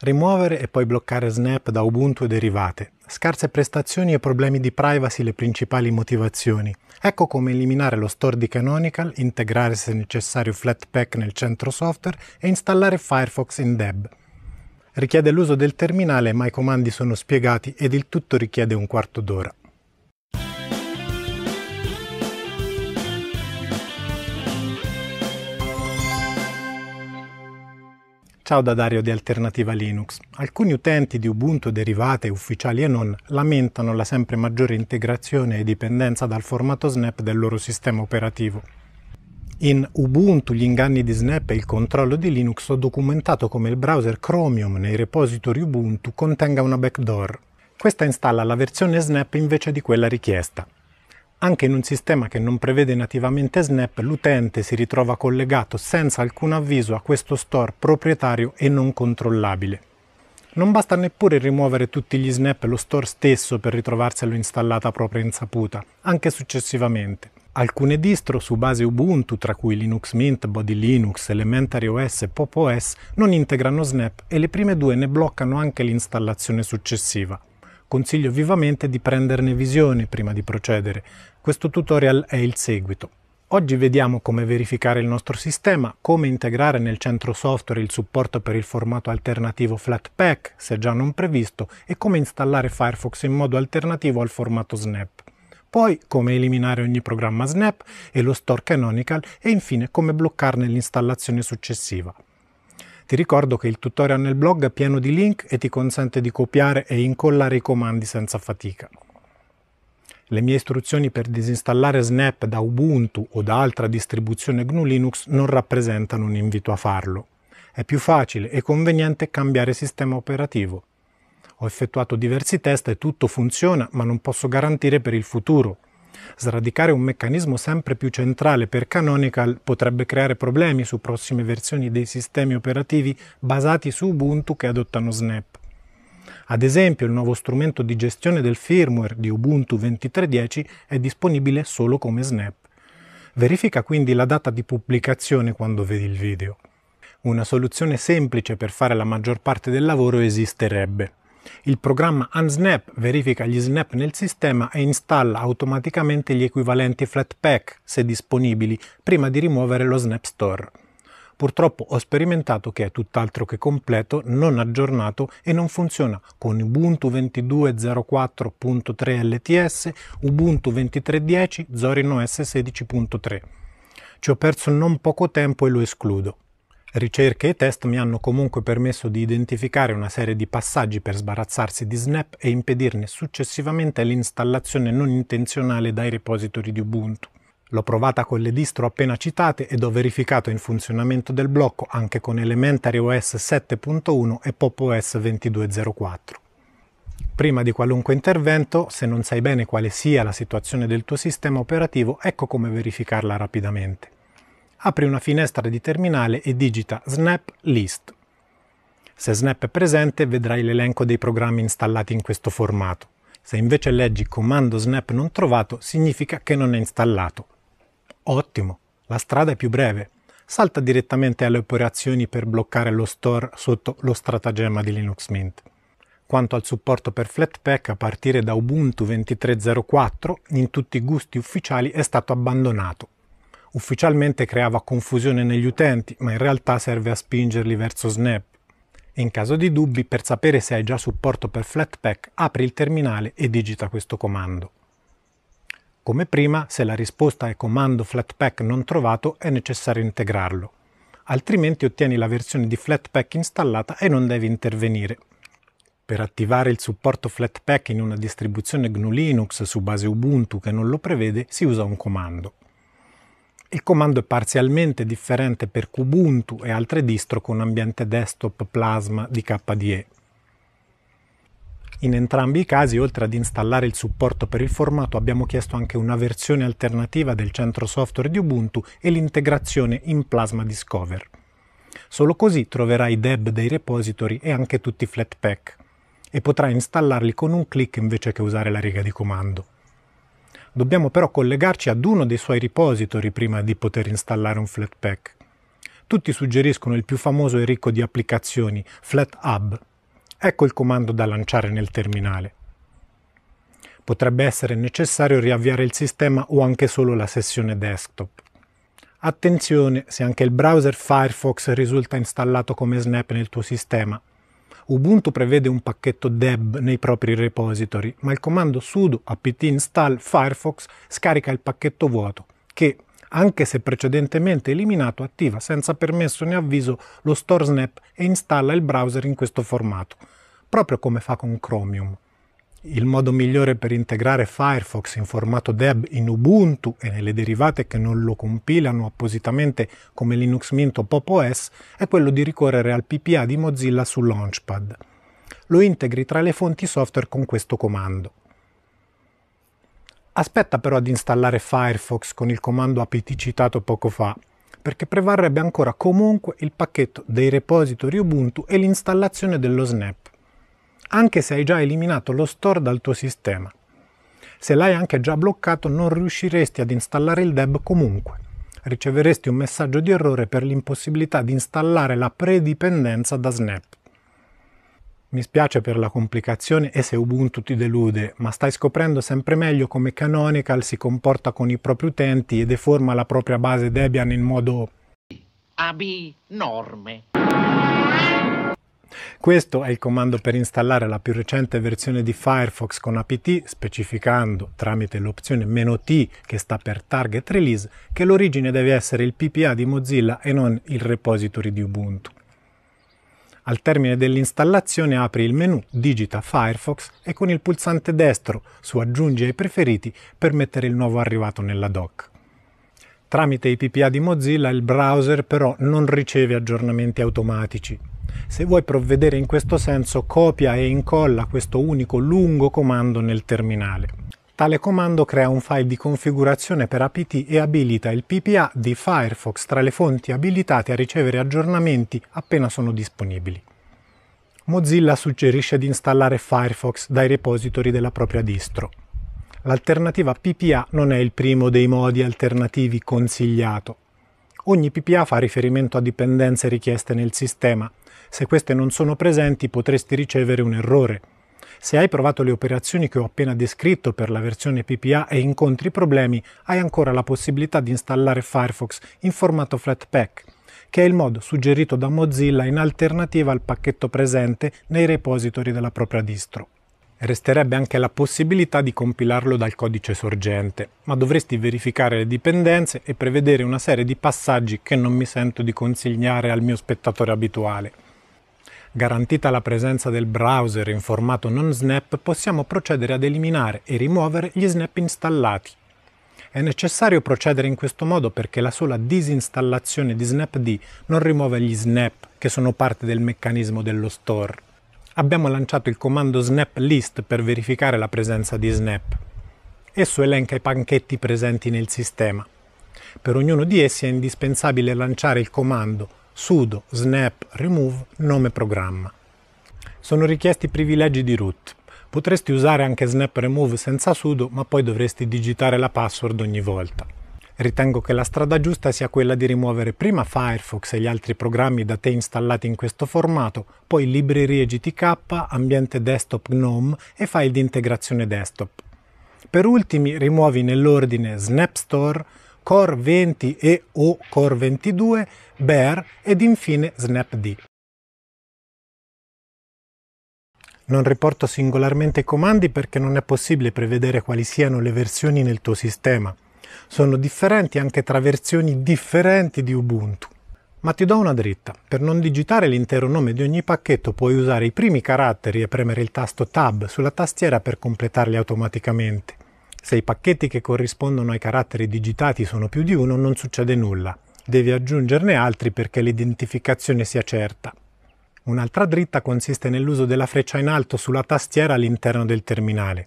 Rimuovere e poi bloccare Snap da Ubuntu e derivate. Scarse prestazioni e problemi di privacy le principali motivazioni. Ecco come eliminare lo store di Canonical, integrare se necessario Flatpak nel centro software e installare Firefox in Deb. Richiede l'uso del terminale ma i comandi sono spiegati ed il tutto richiede un quarto d'ora. Ciao da Dario di Alternativa Linux. Alcuni utenti di Ubuntu derivate, ufficiali e non, lamentano la sempre maggiore integrazione e dipendenza dal formato Snap del loro sistema operativo. In Ubuntu gli inganni di Snap e il controllo di Linux ho documentato come il browser Chromium nei repository Ubuntu contenga una backdoor. Questa installa la versione Snap invece di quella richiesta. Anche in un sistema che non prevede nativamente Snap, l'utente si ritrova collegato senza alcun avviso a questo store proprietario e non controllabile. Non basta neppure rimuovere tutti gli snap e lo store stesso per ritrovarselo installata a propria insaputa, anche successivamente. Alcune distro su base Ubuntu, tra cui Linux Mint, Body Linux, Elementary OS e Pop OS, non integrano Snap e le prime due ne bloccano anche l'installazione successiva. Consiglio vivamente di prenderne visione prima di procedere. Questo tutorial è il seguito. Oggi vediamo come verificare il nostro sistema, come integrare nel centro software il supporto per il formato alternativo Flatpak, se già non previsto, e come installare Firefox in modo alternativo al formato Snap. Poi come eliminare ogni programma Snap e lo store canonical e infine come bloccarne l'installazione successiva. Ti ricordo che il tutorial nel blog è pieno di link e ti consente di copiare e incollare i comandi senza fatica. Le mie istruzioni per disinstallare Snap da Ubuntu o da altra distribuzione GNU Linux non rappresentano un invito a farlo. È più facile e conveniente cambiare sistema operativo. Ho effettuato diversi test e tutto funziona, ma non posso garantire per il futuro. Sradicare un meccanismo sempre più centrale per Canonical potrebbe creare problemi su prossime versioni dei sistemi operativi basati su Ubuntu che adottano Snap. Ad esempio, il nuovo strumento di gestione del firmware di Ubuntu 23.10 è disponibile solo come Snap. Verifica quindi la data di pubblicazione quando vedi il video. Una soluzione semplice per fare la maggior parte del lavoro esisterebbe. Il programma Unsnap verifica gli snap nel sistema e installa automaticamente gli equivalenti Flatpak, se disponibili, prima di rimuovere lo Snap Store. Purtroppo ho sperimentato che è tutt'altro che completo, non aggiornato e non funziona con Ubuntu 22.04.3 LTS, Ubuntu 23.10, Zorin OS 16.3. Ci ho perso non poco tempo e lo escludo. Ricerche e test mi hanno comunque permesso di identificare una serie di passaggi per sbarazzarsi di Snap e impedirne successivamente l'installazione non intenzionale dai repository di Ubuntu. L'ho provata con le distro appena citate ed ho verificato il funzionamento del blocco anche con Elementary OS 7.1 e Pop OS 2204. Prima di qualunque intervento, se non sai bene quale sia la situazione del tuo sistema operativo, ecco come verificarla rapidamente apri una finestra di terminale e digita Snap List. Se Snap è presente vedrai l'elenco dei programmi installati in questo formato. Se invece leggi comando Snap non trovato significa che non è installato. Ottimo, la strada è più breve. Salta direttamente alle operazioni per bloccare lo store sotto lo stratagemma di Linux Mint. Quanto al supporto per Flatpak a partire da Ubuntu 23.04 in tutti i gusti ufficiali è stato abbandonato Ufficialmente creava confusione negli utenti, ma in realtà serve a spingerli verso Snap. In caso di dubbi, per sapere se hai già supporto per Flatpak, apri il terminale e digita questo comando. Come prima, se la risposta è comando Flatpak non trovato, è necessario integrarlo. Altrimenti ottieni la versione di Flatpak installata e non devi intervenire. Per attivare il supporto Flatpak in una distribuzione GNU Linux su base Ubuntu che non lo prevede, si usa un comando. Il comando è parzialmente differente per Kubuntu e altre distro con ambiente desktop plasma di KDE. In entrambi i casi, oltre ad installare il supporto per il formato, abbiamo chiesto anche una versione alternativa del centro software di Ubuntu e l'integrazione in Plasma Discover. Solo così troverai i deb dei repository e anche tutti i Flatpak, e potrai installarli con un clic invece che usare la riga di comando. Dobbiamo però collegarci ad uno dei suoi repository prima di poter installare un Flatpak. Tutti suggeriscono il più famoso e ricco di applicazioni, FlatHub. Ecco il comando da lanciare nel terminale. Potrebbe essere necessario riavviare il sistema o anche solo la sessione desktop. Attenzione se anche il browser Firefox risulta installato come Snap nel tuo sistema, Ubuntu prevede un pacchetto deb nei propri repository, ma il comando sudo apt install Firefox scarica il pacchetto vuoto che, anche se precedentemente eliminato, attiva senza permesso né avviso lo store snap e installa il browser in questo formato, proprio come fa con Chromium il modo migliore per integrare Firefox in formato DEB in Ubuntu e nelle derivate che non lo compilano appositamente come Linux Mint o Pop OS è quello di ricorrere al PPA di Mozilla su Launchpad. Lo integri tra le fonti software con questo comando. Aspetta però ad installare Firefox con il comando apt citato poco fa, perché prevarrebbe ancora comunque il pacchetto dei repository Ubuntu e l'installazione dello snap anche se hai già eliminato lo store dal tuo sistema. Se l'hai anche già bloccato non riusciresti ad installare il DEB comunque. Riceveresti un messaggio di errore per l'impossibilità di installare la predipendenza da Snap. Mi spiace per la complicazione e se Ubuntu ti delude, ma stai scoprendo sempre meglio come Canonical si comporta con i propri utenti e deforma la propria base Debian in modo... Abi norme. Questo è il comando per installare la più recente versione di Firefox con apt, specificando tramite l'opzione "-t", che sta per Target Release, che l'origine deve essere il PPA di Mozilla e non il repository di Ubuntu. Al termine dell'installazione apri il menu Digita Firefox e con il pulsante destro su Aggiungi ai preferiti per mettere il nuovo arrivato nella doc. Tramite i PPA di Mozilla il browser però non riceve aggiornamenti automatici, se vuoi provvedere in questo senso, copia e incolla questo unico lungo comando nel terminale. Tale comando crea un file di configurazione per APT e abilita il PPA di Firefox tra le fonti abilitate a ricevere aggiornamenti appena sono disponibili. Mozilla suggerisce di installare Firefox dai repository della propria distro. L'alternativa PPA non è il primo dei modi alternativi consigliato. Ogni PPA fa riferimento a dipendenze richieste nel sistema, se queste non sono presenti potresti ricevere un errore. Se hai provato le operazioni che ho appena descritto per la versione PPA e incontri problemi, hai ancora la possibilità di installare Firefox in formato Flatpak, che è il modo suggerito da Mozilla in alternativa al pacchetto presente nei repository della propria distro. Resterebbe anche la possibilità di compilarlo dal codice sorgente, ma dovresti verificare le dipendenze e prevedere una serie di passaggi che non mi sento di consigliare al mio spettatore abituale. Garantita la presenza del browser in formato non snap, possiamo procedere ad eliminare e rimuovere gli snap installati. È necessario procedere in questo modo perché la sola disinstallazione di Snapd non rimuove gli snap che sono parte del meccanismo dello store. Abbiamo lanciato il comando snap list per verificare la presenza di snap. Esso elenca i banchetti presenti nel sistema. Per ognuno di essi è indispensabile lanciare il comando sudo snap remove nome programma. Sono richiesti privilegi di root. Potresti usare anche snap remove senza sudo, ma poi dovresti digitare la password ogni volta. Ritengo che la strada giusta sia quella di rimuovere prima Firefox e gli altri programmi da te installati in questo formato, poi librerie GTK, ambiente desktop GNOME e file di integrazione desktop. Per ultimi rimuovi nell'ordine Snap Store, Core 20 e o Core 22, Bear ed infine SnapD. Non riporto singolarmente i comandi perché non è possibile prevedere quali siano le versioni nel tuo sistema. Sono differenti anche tra versioni differenti di Ubuntu. Ma ti do una dritta, per non digitare l'intero nome di ogni pacchetto puoi usare i primi caratteri e premere il tasto Tab sulla tastiera per completarli automaticamente. Se i pacchetti che corrispondono ai caratteri digitati sono più di uno, non succede nulla. Devi aggiungerne altri perché l'identificazione sia certa. Un'altra dritta consiste nell'uso della freccia in alto sulla tastiera all'interno del terminale.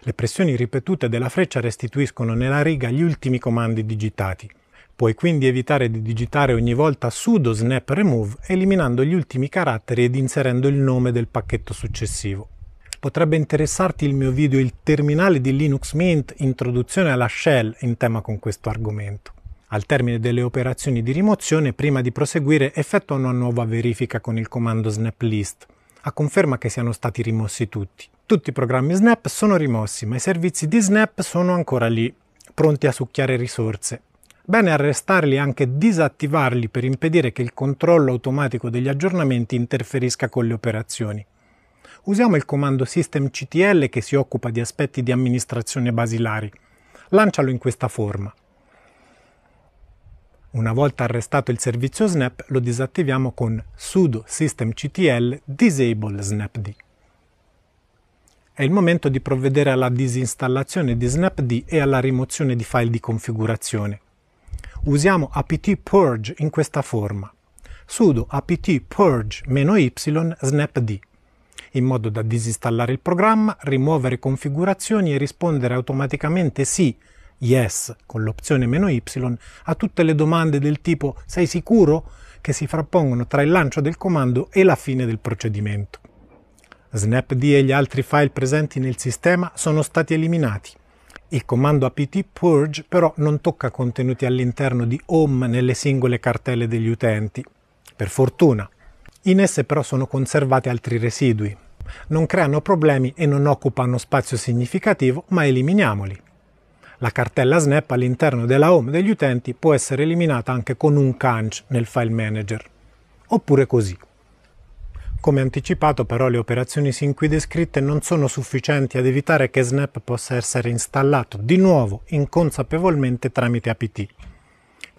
Le pressioni ripetute della freccia restituiscono nella riga gli ultimi comandi digitati. Puoi quindi evitare di digitare ogni volta sudo snap remove eliminando gli ultimi caratteri ed inserendo il nome del pacchetto successivo. Potrebbe interessarti il mio video Il terminale di Linux Mint, introduzione alla shell in tema con questo argomento. Al termine delle operazioni di rimozione, prima di proseguire, effettua una nuova verifica con il comando snaplist. a conferma che siano stati rimossi tutti. Tutti i programmi Snap sono rimossi, ma i servizi di Snap sono ancora lì, pronti a succhiare risorse. Bene arrestarli e anche disattivarli per impedire che il controllo automatico degli aggiornamenti interferisca con le operazioni usiamo il comando systemctl che si occupa di aspetti di amministrazione basilari. Lancialo in questa forma. Una volta arrestato il servizio snap lo disattiviamo con sudo systemctl disable snapd. È il momento di provvedere alla disinstallazione di snapd e alla rimozione di file di configurazione. Usiamo apt purge in questa forma sudo apt purge-y snapd in modo da disinstallare il programma, rimuovere configurazioni e rispondere automaticamente sì, yes, con l'opzione meno y, a tutte le domande del tipo sei sicuro? che si frappongono tra il lancio del comando e la fine del procedimento. Snapd e gli altri file presenti nel sistema sono stati eliminati. Il comando apt purge però non tocca contenuti all'interno di home nelle singole cartelle degli utenti. Per fortuna, in esse però sono conservati altri residui. Non creano problemi e non occupano spazio significativo, ma eliminiamoli. La cartella Snap all'interno della home degli utenti può essere eliminata anche con un canc nel file manager, oppure così. Come anticipato però le operazioni sin qui descritte non sono sufficienti ad evitare che Snap possa essere installato di nuovo inconsapevolmente tramite APT.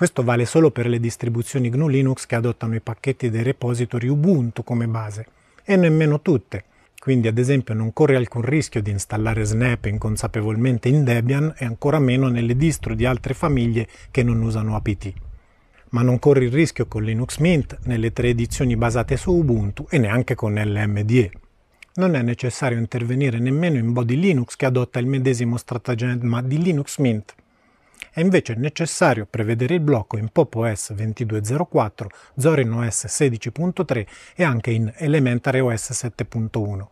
Questo vale solo per le distribuzioni GNU Linux che adottano i pacchetti dei repository Ubuntu come base, e nemmeno tutte. Quindi ad esempio non corre alcun rischio di installare Snap inconsapevolmente in Debian e ancora meno nelle distro di altre famiglie che non usano APT. Ma non corre il rischio con Linux Mint nelle tre edizioni basate su Ubuntu e neanche con LMDE. Non è necessario intervenire nemmeno in Body Linux che adotta il medesimo stratagemma di Linux Mint è invece necessario prevedere il blocco in Pop! OS 2204, Zorin OS 16.3 e anche in Elementary OS 7.1.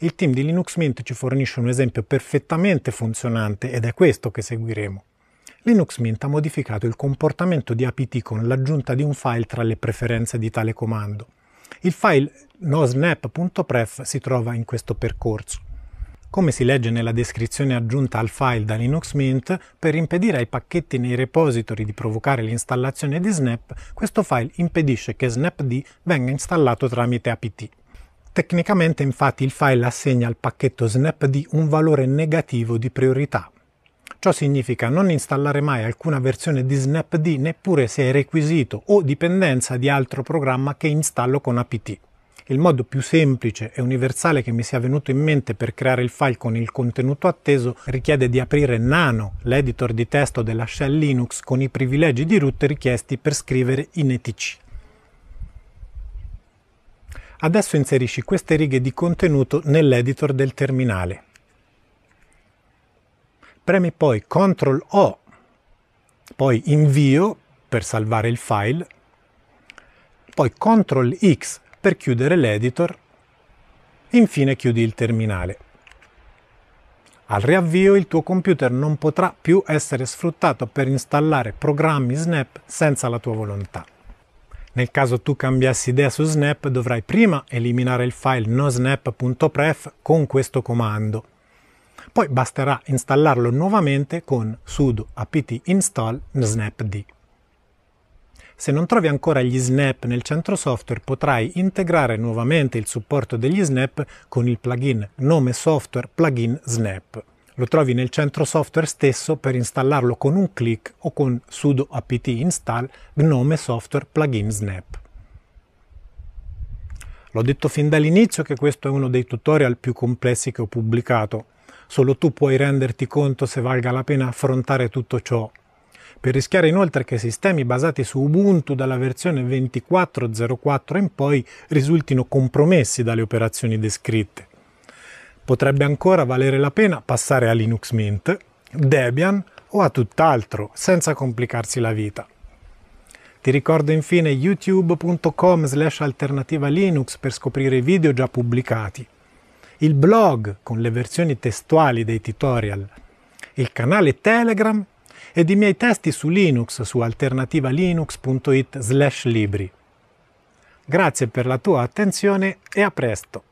Il team di Linux Mint ci fornisce un esempio perfettamente funzionante ed è questo che seguiremo. Linux Mint ha modificato il comportamento di apt con l'aggiunta di un file tra le preferenze di tale comando. Il file nosnap.pref si trova in questo percorso come si legge nella descrizione aggiunta al file da Linux Mint, per impedire ai pacchetti nei repository di provocare l'installazione di Snap, questo file impedisce che Snapd venga installato tramite apt. Tecnicamente infatti il file assegna al pacchetto Snapd un valore negativo di priorità. Ciò significa non installare mai alcuna versione di Snapd neppure se è requisito o dipendenza di altro programma che installo con apt. Il modo più semplice e universale che mi sia venuto in mente per creare il file con il contenuto atteso richiede di aprire Nano, l'editor di testo della shell Linux con i privilegi di root richiesti per scrivere in etc. Adesso inserisci queste righe di contenuto nell'editor del terminale. Premi poi Ctrl O, poi invio per salvare il file, poi Ctrl X per chiudere l'editor, e infine chiudi il terminale. Al riavvio il tuo computer non potrà più essere sfruttato per installare programmi Snap senza la tua volontà. Nel caso tu cambiassi idea su Snap dovrai prima eliminare il file nosnap.pref con questo comando. Poi basterà installarlo nuovamente con sudo apt install snapd. Se non trovi ancora gli snap nel centro software potrai integrare nuovamente il supporto degli snap con il plugin nome software plugin snap. Lo trovi nel centro software stesso per installarlo con un clic o con sudo apt install gnome software plugin snap. L'ho detto fin dall'inizio che questo è uno dei tutorial più complessi che ho pubblicato. Solo tu puoi renderti conto se valga la pena affrontare tutto ciò per rischiare inoltre che sistemi basati su Ubuntu dalla versione 24.04 in poi risultino compromessi dalle operazioni descritte. Potrebbe ancora valere la pena passare a Linux Mint, Debian o a tutt'altro, senza complicarsi la vita. Ti ricordo infine youtube.com slash alternativa Linux per scoprire i video già pubblicati, il blog con le versioni testuali dei tutorial, il canale Telegram e i miei testi su Linux su alternativalinux.it slash libri. Grazie per la tua attenzione e a presto!